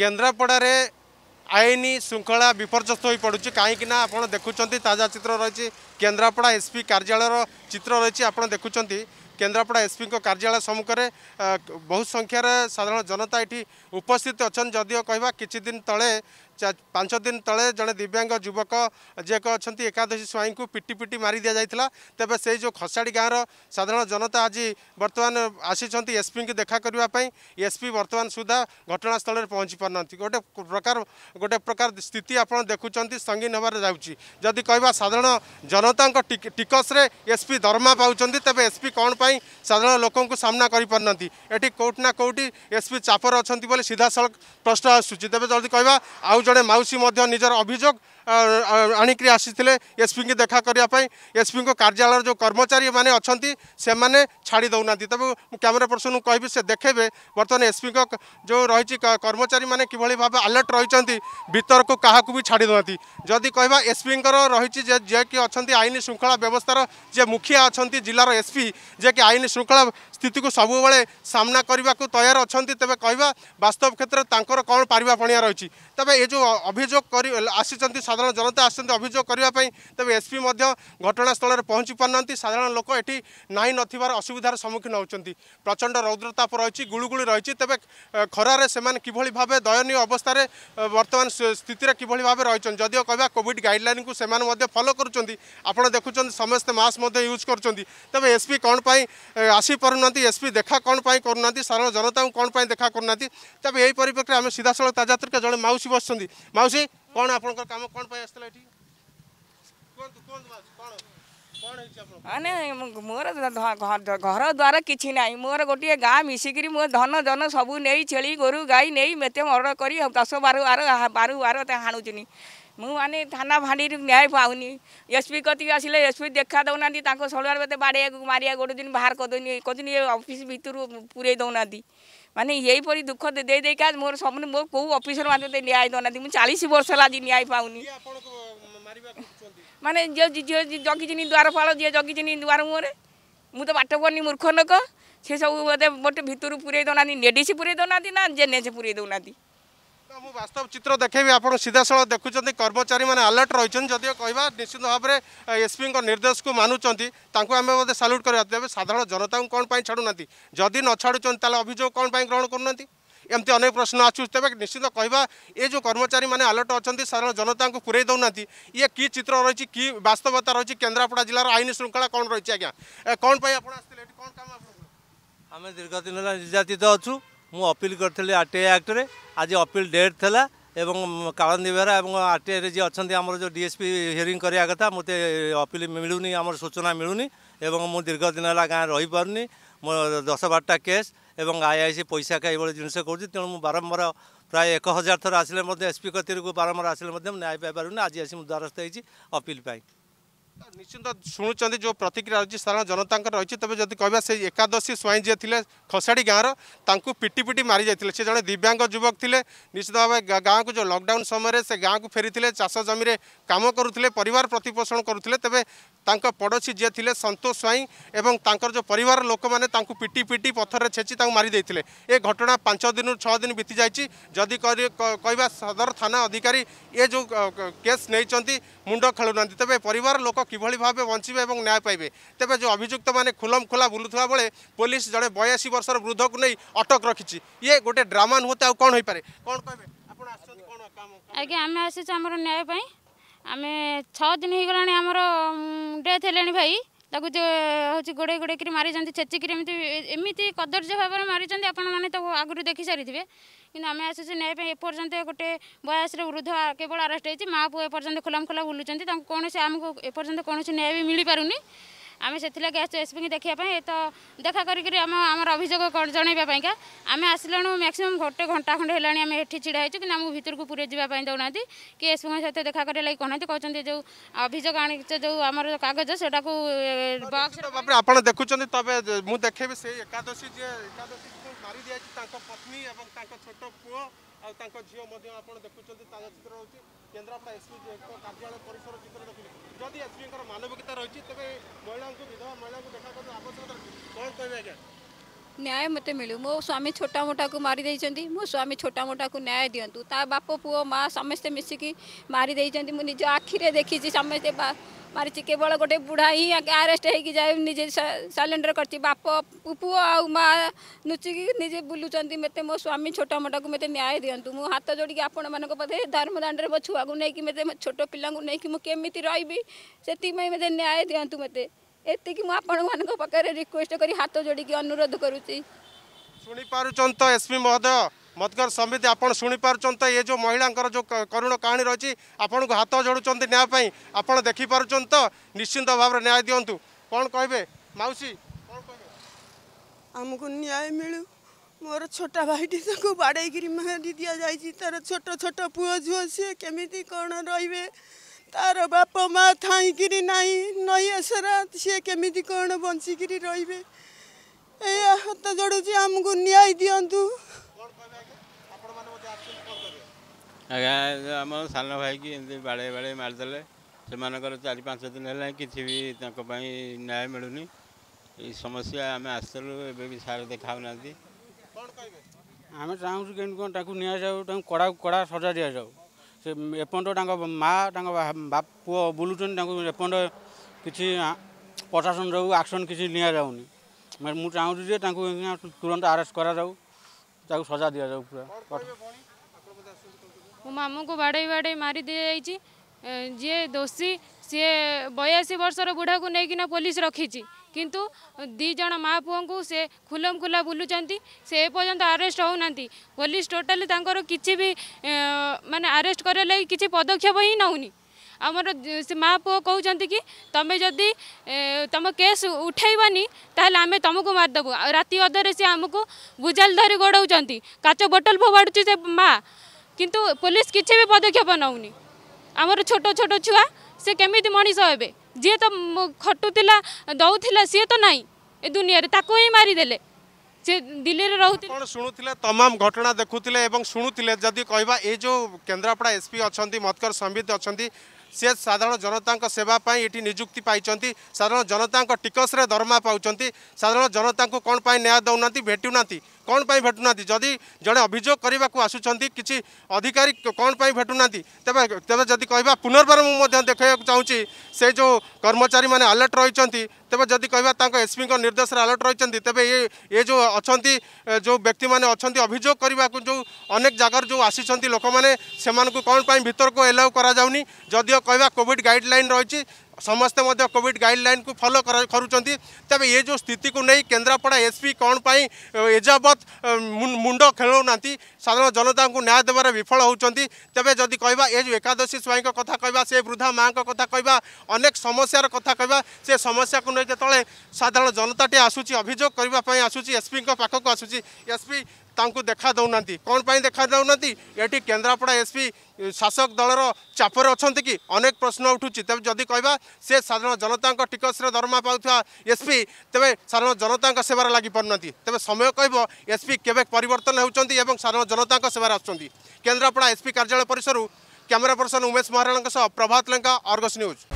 କେନ୍ଦ୍ରାପଡ଼ାରେ ଆଇନ ଶୃଙ୍ଖଳା ବିପର୍ଯ୍ୟସ୍ତ ହୋଇପଡ଼ୁଛି କାହିଁକିନା ଆପଣ ଦେଖୁଛନ୍ତି ତାଜା ଚିତ୍ର ରହିଛି କେନ୍ଦ୍ରାପଡ଼ା ଏସ୍ପି କାର୍ଯ୍ୟାଳୟର ଚିତ୍ର ରହିଛି ଆପଣ ଦେଖୁଛନ୍ତି କେନ୍ଦ୍ରାପଡ଼ା ଏସ୍ପିଙ୍କ କାର୍ଯ୍ୟାଳୟ ସମ୍ମୁଖରେ ବହୁ ସଂଖ୍ୟାରେ ସାଧାରଣ ଜନତା ଏଠି ଉପସ୍ଥିତ ଅଛନ୍ତି ଯଦିଓ କହିବା କିଛି ଦିନ ତଳେ पाँच दिन दिव्यांग युवक जे अनि एकादशी स्वईको पिटिपिटि मारिदिइला तेस जो खसाड़ी र साधारण जनता आज बर्तिस एसपिको देखाकरे एसपी बर्तन सुधा घटनास्थल पहचि पर्न गोटे प्रकार गोटे प्रकार स्थिति आउँछ देखुन्छ सङ्गीन हेर्नु जान्छ जति साधारण जनताको टिकसे एसपि दरमा पासपि कै साधारण लोक सामना गरिपन् एटि के को एसपी चापर सीधा सिधासल प्रश्न आसु त ଜଣେ ମାଉସୀ ମଧ୍ୟ ନିଜର ଅଭିଯୋଗ আনিকি আসিলে এসপি দেখা করা এসপি কার্যালয়ের যে কর্মচারী মানে অনেক ছাড়ি দে না তবে ক্যামেরা পর্সন কবি সে দেখবে বর্তমানে এসপি যে রয়েছে কর্মচারী মানে কিভাবে ভাবে আলর্ট রয়েছেন বিতরক কাহকু বি ছাড়ি দেওয়া যদি কহা এসপি রয়েছে যে যিকি অনেক আইন শৃঙ্খলা ব্যবস্থার যে মুখিয়া অনেক জেলার এসপি যে কি আইন শৃঙ্খলা স্থিতি সবুলে সামনা করা তৈয়ার অনেক তবে কহবা বাস্তব ক্ষেত্রে তাঁর কম পারিপাপণিয়া রয়েছে তবে এ যে অভিযোগ করে আসছেন সাধারণ জনতা আসছেন অভিযোগ করা তবে এসপি ঘটনাস্থলের পৌঁছি পারিনা সাধারণ লোক এটি নাই নথিবার অসুবিধার সম্মুখীন হচ্ছেন প্রচন্ড রৌদ্রতাপ রয়েছে গুড়ুগুড়ি রয়েছে তবে খরার সে কিভাবে ভাবে দয়নীয় অবস্থায় বর্তমান স্থিতিরে কিভাবে ভাবে রয়েছেন যদিও কহা কোভিড গাইডলাইন কু সে ফলো করছেন আপনার দেখুছেন সমস্ত মাস্ক ইউজ করছেন তবে এসপি কম আসিপারু না এসপি দেখা কম করু না সাধারণ জনতা কম দেখা করু না তবে এই পরিপ্রেক্ষী আমি সিধাসল তা জন মাউসী বসছেন মাউসী କ'ଣ ଆପଣଙ୍କର କାମ କ'ଣ ପାଇଁ ଆସିଥିଲା ଏଠି କୁହନ୍ତୁ କୁହନ୍ତୁ କ'ଣ ମାନେ ମୋର ଘର ଦ୍ୱାର କିଛି ନାହିଁ ମୋର ଗୋଟିଏ ଗାଁ ମିଶିକିରି ମୋ ଧନ ଜନ ସବୁ ନେଇ ଛେଳି ଗୋରୁ ଗାଈ ନେଇ ମେତେ ମରଡ଼ କରି ଦଶ ବାର ବାର ବାର ବାର ହାଣୁଛିନି ମୁଁ ମାନେ ଥାନା ଭାଡ଼ିରୁ ନ୍ୟାୟ ପାଉନି ଏସ୍ପି କତିକି ଆସିଲେ ଏସ୍ପି ଦେଖା ଦେଉନାହାନ୍ତି ତାଙ୍କ ସଡ଼ୁଆର ବେତେ ବାଡ଼େଇବାକୁ ମାରିବା ଗୋଟେ ଦିନ ବାହାର କରିଦେଉନି କହୁଛନ୍ତି ଏ ଅଫିସ୍ ଭିତରୁ ପୁରେଇ ଦେଉନାହାନ୍ତି ମାନେ ଏହିପରି ଦୁଃଖ ଦେଇ ଦେଇକା ମୋର ସବୁ ମୋ କେଉଁ ଅଫିସର ମାନେ ନ୍ୟାୟ ଦେଉନାହାନ୍ତି ମୁଁ ଚାଳିଶ ବର୍ଷ ହେଲା ଆଜି ନ୍ୟାୟ ପାଉନି ମାନେ ଯିଏ ଜଗିଛିନି ଦ୍ୱାରପାଳ ଯିଏ ଜଗିଛିନି ଦ୍ୱାର ମୁହଁରେ ମୁଁ ତ ବାଟ କରୁନି ମୂର୍ଖ ଲୋକ ସେ ସବୁ ମୋତେ ଗୋଟେ ଭିତରୁ ପୁରେଇ ଦେଉନାହାନ୍ତି ଲେଡ଼ିସ୍ ପୁରେଇ ଦେଉନାହାନ୍ତି ନା ଜେନେସ୍ ପୁରେଇ ଦେଉନାହାନ୍ତି मस्तव चित्र देखे आिधास देखुचि कर्मचारी म आलर्ट र निश्चिन्त एसपिङ निर्देशको मान्नु त सा्युटा तपाईँ साधारण जनता छाडु नदि नछाडु त अभियोग कहीँ ग्रहण गर्नु एमती अनेक प्रश्न असु तपाईँ निश्चित कहाँ जो कर्मचारी माने आलर्ट अ साधारण जनता कुरै देउन यी चित्छ कि वास्तवता र केन्द्रापडा जाइन शृङ्खला कन् र कि आउँछ आउँ काम आउँदै दीर्घदिन तो अछु ମୁଁ ଅପିଲ୍ କରିଥିଲି ଆର୍ ଟି ଆଇ ଆକ୍ଟରେ ଆଜି ଅପିଲ୍ ଡେଟ୍ ଥିଲା ଏବଂ କାଳନ୍ଦୀ ବେହେରା ଏବଂ ଆର୍ ଟି ଆଇରେ ଯିଏ ଅଛନ୍ତି ଆମର ଯେଉଁ ଡିଏସ୍ପି ହିୟରିଂ କରିବା କଥା ମୋତେ ଅପିଲ୍ ମିଳୁନି ଆମର ସୂଚନା ମିଳୁନି ଏବଂ ମୁଁ ଦୀର୍ଘ ଦିନ ହେଲା ଗାଁରେ ରହିପାରୁନି ମୋ ଦଶ ବାରଟା କେସ୍ ଏବଂ ଆଇ ଆଇ ସି ପଇସା ଖାଇ ଏଭଳି ଜିନିଷ କରୁଛି ତେଣୁ ମୁଁ ବାରମ୍ବାର ପ୍ରାୟ ଏକ ହଜାର ଥର ଆସିଲେ ମଧ୍ୟ ଏସ୍ପି କତିରକୁ ବାରମ୍ବାର ଆସିଲେ ମଧ୍ୟ ମୁଁ ନ୍ୟାୟ ପାଇପାରୁନି ଆଜି ଆସି ମୁଁ ଦ୍ୱାରସ୍ଥ ହେଇଛି ଅପିଲ୍ ପାଇଁ ନିଶ୍ଚିନ୍ତ ଶୁଣୁଛନ୍ତି ଯେଉଁ ପ୍ରତିକ୍ରିୟା ରହିଛି ସାଧାରଣ ଜନତାଙ୍କର ରହିଛି ତେବେ ଯଦି କହିବା ସେ ଏକାଦଶୀ ସ୍ୱାଇଁ ଯିଏ ଥିଲେ ଖସାଡ଼ି ଗାଁର ତାଙ୍କୁ ପିଟି ପିଟି ମାରି ଯାଇଥିଲେ ସେ ଜଣେ ଦିବ୍ୟାଙ୍ଗ ଯୁବକ ଥିଲେ ନିଶ୍ଚିତ ଭାବେ ଗାଁକୁ ଯେଉଁ ଲକଡାଉନ୍ ସମୟରେ ସେ ଗାଁକୁ ଫେରିଥିଲେ ଚାଷ ଜମିରେ କାମ କରୁଥିଲେ ପରିବାର ପ୍ରତିପୋଷଣ କରୁଥିଲେ ତେବେ ତାଙ୍କ ପଡ଼ୋଶୀ ଯିଏ ଥିଲେ ସନ୍ତୋଷ ସ୍ୱାଇଁ ଏବଂ ତାଙ୍କର ଯେଉଁ ପରିବାର ଲୋକମାନେ ତାଙ୍କୁ ପିଟି ପିଟି ପଥରରେ ଛେଚି ତାଙ୍କୁ ମାରି ଦେଇଥିଲେ ଏ ଘଟଣା ପାଞ୍ଚ ଦିନରୁ ଛଅ ଦିନ ବିତିଯାଇଛି ଯଦି କହିବା ସଦର ଥାନା ଅଧିକାରୀ ଏ ଯେଉଁ କେସ୍ ନେଇଛନ୍ତି ମୁଣ୍ଡ ଖେଳୁନାହାନ୍ତି ତେବେ ପରିବାର ଲୋକ কিভাবে ভাবে বঞ্চবে এবং ন্যায় পাইবে তেমন যে অভিযুক্ত মানে খুলম খোলা বুলুয়া বেড়ে পুলিশ জনে বয়াশি বর্ষর বৃদ্ধক নিয়ে অটক রাখিছি ইয়ে গোটে ড্রামা নুহে তো কম হয়ে কে আজ্ঞা আমি আসিছু আমার ন্যায় পাই আমি ছ দিন হয়ে গলানি আমার ডেথ হলে ভাই ତାକୁ ହେଉଛି ଗୋଡ଼େଇ ଗୋଡ଼େଇ କରି ମାରିଛନ୍ତି ଛେଚିକିରି ଏମିତି ଏମିତି କଦର୍ଯ୍ୟ ଭାବରେ ମାରିଛନ୍ତି ଆପଣମାନେ ତାକୁ ଆଗରୁ ଦେଖିସାରିଥିବେ କିନ୍ତୁ ଆମେ ଆସୁଛୁ ନ୍ୟାୟ ପାଇଁ ଏପର୍ଯ୍ୟନ୍ତ ଗୋଟେ ବୟସରେ ବୃଦ୍ଧ କେବଳ ଆରେଷ୍ଟ ହେଇଛି ମା ପୁଅ ଏପର୍ଯ୍ୟନ୍ତ ଖୋଲା ବୁଲୁଛନ୍ତି ତାଙ୍କୁ କୌଣସି ଆମକୁ ଏପର୍ଯ୍ୟନ୍ତ କୌଣସି ନ୍ୟାୟ ବି ମିଳିପାରୁନି ଆମେ ସେଥିଲାଗି ଆସିଛୁ ଏସ୍ପିଙ୍କୁ ଦେଖିବା ପାଇଁ ତ ଦେଖା କରିକିରି ଆମ ଆମର ଅଭିଯୋଗ ଜଣାଇବା ପାଇଁକା ଆମେ ଆସିଲାଣୁ ମ୍ୟାକ୍ସିମମ୍ ଗୋଟେ ଘଣ୍ଟା ଖଣ୍ଡେ ହେଲାଣି ଆମେ ଏଠି ଛିଡ଼ା ହେଇଛୁ କିନ୍ତୁ ଆମକୁ ଭିତରକୁ ପୁରେଇ ଯିବା ପାଇଁ ଦେଉନାହାନ୍ତି କି ଏସ୍ପିଙ୍କ ସହିତ ଦେଖା କରିବା ଲାଗି କହୁନାହାନ୍ତି କହୁଛନ୍ତି ଯେଉଁ ଅଭିଯୋଗ ଆଣିଛ ଯେଉଁ ଆମର କାଗଜ ସେଟାକୁ ବକ୍ସ ଆପଣ ଦେଖୁଛନ୍ତି ତବେ ମୁଁ ଦେଖେଇବି ସେଇ ଏକାଦଶୀ ଯିଏ ଏକାଦଶୀକୁ ମାରି ଦିଆଯାଇଛି ତାଙ୍କ ପତ୍ନୀ ଏବଂ ତାଙ୍କ ଛୋଟ ପୁଅ ଆଉ ତାଙ୍କ ଝିଅ ମଧ୍ୟ ଆପଣ ଦେଖୁଛନ୍ତି ତାଙ୍କ ଚିତ୍ର ହେଉଛି केन्द्रापड़ा एसपी कार्यालय परिसर चित्र रखिले जदि एसपी मानविकता रही तेज महिला विधवा महिला देखा कर आवश्यकता कौन कह न्याय मत मिलू मो स्वामी छोटा मोटा को मारी देखते मो स्वामी छोटा मोटा को न्याय दिंतु ता बाप पुओ माँ समस्ते मिसिकी मारी देखिए आखिरे देखी समस्त मारी केवल गोटे बुढ़ा ही आरेस्ट हो जाए निजे सालेडर करप पुपू आ माँ निजे बुलूं मत मो स्वामी छोटमोटा को मत न्याय दिंतु मुझ हाथ जोड़ी आपण मन पदे धर्मदाण में मो छुआ नहीं मत मो छोट पा नहीं किमी रही से मत न्याय दिंतु मत एक मुण रिक्वेस्ट कर हाथ जोड़ी अनुरोध करुच्ची शुणी महोदय মতগর সমিতি আপনার শুনেপারুচ্ছেন এ যে মহিলাঙ্কর যে করুণ কাহিনী রয়েছে আপনার হাত যোড়ুচ্ছেন ন্যায় পাই আপনার দেখিপারুচ্ছেন তো নিশ্চিন্ত ভাবে ন্যায় দিও কম কে মাউসী ଆମକୁ ନ୍ୟାୟ ମିଳୁ ମୋର ଛୋଟ ଭାଇଟି ତାକୁ ବାଡ଼େଇକିରି ମାରି ଦିଆଯାଇଛି ତାର ଛୋଟ ଛୋଟ ପୁଅ ଝୁଅ ସିଏ କେମିତି କ'ଣ ରହିବେ ତାର ବାପ ମା' ଥାଇକିରି ନାହିଁ ନଈ ଆସରା ସିଏ କେମିତି କ'ଣ ବଞ୍ଚିକିରି ରହିବେ ଏଇଆ ହାତ ଯୋଡ଼ୁଛି ଆମକୁ ନ୍ୟାୟ ଦିଅନ୍ତୁ ଆଜ୍ଞା ଆମ ସାନ ଭାଇକି ଏମିତି ବାଡ଼େଇ ବାଡ଼େଇ ମାରିଦେଲେ ସେମାନଙ୍କର ଚାରି ପାଞ୍ଚ ଦିନ ହେଲାଣି କିଛି ବି ତାଙ୍କ ପାଇଁ ନ୍ୟାୟ ମିଳୁନି ଏଇ ସମସ୍ୟା ଆମେ ଆସିଥିଲୁ ଏବେ ବି ସାର୍ ଦେଖାଉନାହାନ୍ତି ଆମେ ଚାହୁଁଛୁ କେମିତି କ'ଣ ତାଙ୍କୁ ନିଆଯାଉ ତାଙ୍କୁ କଡ଼ା କଡ଼ା ସଜା ଦିଆଯାଉ ସେ ଏପର୍ଯ୍ୟନ୍ତ ତାଙ୍କ ମାଆ ତାଙ୍କ ପୁଅ ବୁଲୁଛନ୍ତି ତାଙ୍କୁ ଏପର୍ଯ୍ୟନ୍ତ କିଛି ପ୍ରଶାସନ ଯାଉ ଆକ୍ସନ୍ କିଛି ନିଆଯାଉନି ମୁଁ ଚାହୁଁଛି ଯେ ତାଙ୍କୁ ତୁରନ୍ତ ଆରେଷ୍ଟ କରାଯାଉ ତାକୁ ସଜା ଦିଆଯାଉ ପୁରା ମୋ ମାମୁଁକୁ ବାଡ଼େଇ ବାଡ଼େଇ ମାରି ଦିଆଯାଇଛି ଯିଏ ଦୋଷୀ ସିଏ ବୟାଅଶୀ ବର୍ଷର ବୁଢ଼ାକୁ ନେଇକିନା ପୋଲିସ ରଖିଛି କିନ୍ତୁ ଦୁଇ ଜଣ ମା ପୁଅଙ୍କୁ ସେ ଖୁଲମ ଖୁଲା ବୁଲୁଛନ୍ତି ସେ ଏପର୍ଯ୍ୟନ୍ତ ଆରେଷ୍ଟ ହେଉନାହାନ୍ତି ପୋଲିସ ଟୋଟାଲି ତାଙ୍କର କିଛି ବି ମାନେ ଆରେଷ୍ଟ କରିବା ଲାଗି କିଛି ପଦକ୍ଷେପ ହିଁ ନେଉନି ଆମର ସେ ମା ପୁଅ କହୁଛନ୍ତି କି ତମେ ଯଦି ତମ କେସ୍ ଉଠାଇବନି ତାହେଲେ ଆମେ ତମକୁ ମାରିଦେବୁ ରାତି ଅଧରେ ସେ ଆମକୁ ବୁଜାଲ ଧରି ଗୋଡ଼ଉଛନ୍ତି କାଚ ବୋଟଲ ଫୋପାଡ଼ୁଛି ସେ ମା' କିନ୍ତୁ ପୋଲିସ କିଛି ବି ପଦକ୍ଷେପ ନେଉନି ଆମର ଛୋଟ ଛୋଟ ଛୁଆ ସେ କେମିତି ମଣିଷ ହେବେ ଯିଏ ତ ଖଟୁଥିଲା ଦେଉଥିଲା ସିଏ ତ ନାହିଁ ଏ ଦୁନିଆରେ ତାକୁ ହିଁ ମାରିଦେଲେ ସେ ଦିଲ୍ଲୀରେ ରହୁଥିଲେ କ'ଣ ଶୁଣୁଥିଲେ ତମାମ ଘଟଣା ଦେଖୁଥିଲେ ଏବଂ ଶୁଣୁଥିଲେ ଯଦି କହିବା ଏ ଯେଉଁ କେନ୍ଦ୍ରାପଡ଼ା ଏସ୍ପି ଅଛନ୍ତି ମତକର ସମ୍ବିତ ଅଛନ୍ତି ସେ ସାଧାରଣ ଜନତାଙ୍କ ସେବା ପାଇଁ ଏଠି ନିଯୁକ୍ତି ପାଇଛନ୍ତି ସାଧାରଣ ଜନତାଙ୍କ ଟିକସରେ ଦରମା ପାଉଛନ୍ତି ସାଧାରଣ ଜନତାଙ୍କୁ କ'ଣ ପାଇଁ ନ୍ୟାୟ ଦେଉନାହାନ୍ତି ଭେଟୁନାହାନ୍ତି कौन पर भेटूना जदि जड़े अभोग करने को आसुंट किसी अधिकारी कौन पर भेटुना तेब तेब जदि कह पुनर्व देखा चाहूँगी से जो कर्मचारी मैंने आलर्ट रही तेब जदि कह एसपी को निर्देश आलर्ट रही तेब ये ये जो अच्छा जो व्यक्ति मैंने अच्छा अभोग करने को जो अनेक जगार जो आसी लोक मैंने कौन पर भरको एलाउ करदियों कह कोड गाइडल रही समस्ते मध्य कोभिड गाइडलैन कु फलो तेब एउ स्थिति नै केन्द्रापडा एसपि कमप यजबत मुड खेलाउन साधारण जनता को न्याय दबार विफल हुन्छ तेबेरि कहाँ एउटा एकादशी स्वाई स्वयंको कथा वृद्धा माथ कनेके समस्यार कथा समस्या को नै जति साधारण जनता टे आसु अभियोग गर्दा आसु एसपिको पाखु आसु एसपी त देखा देखा कमपेन् एटी केन्द्रापडा एसपी शासक दल र कि अनेक प्रश्न उठु से साधारण जनताको टिकस र दरमा एसपी ते साधारण जनताको सेवार लागि पर्ना तपाईँ समय एसपी कसपि केवर्तन साधारण जनताको सेवार आन्द्रापडा एसपी कार्यालय परिसरू camera person Umesh Maharana Prabhat Lenka Argus news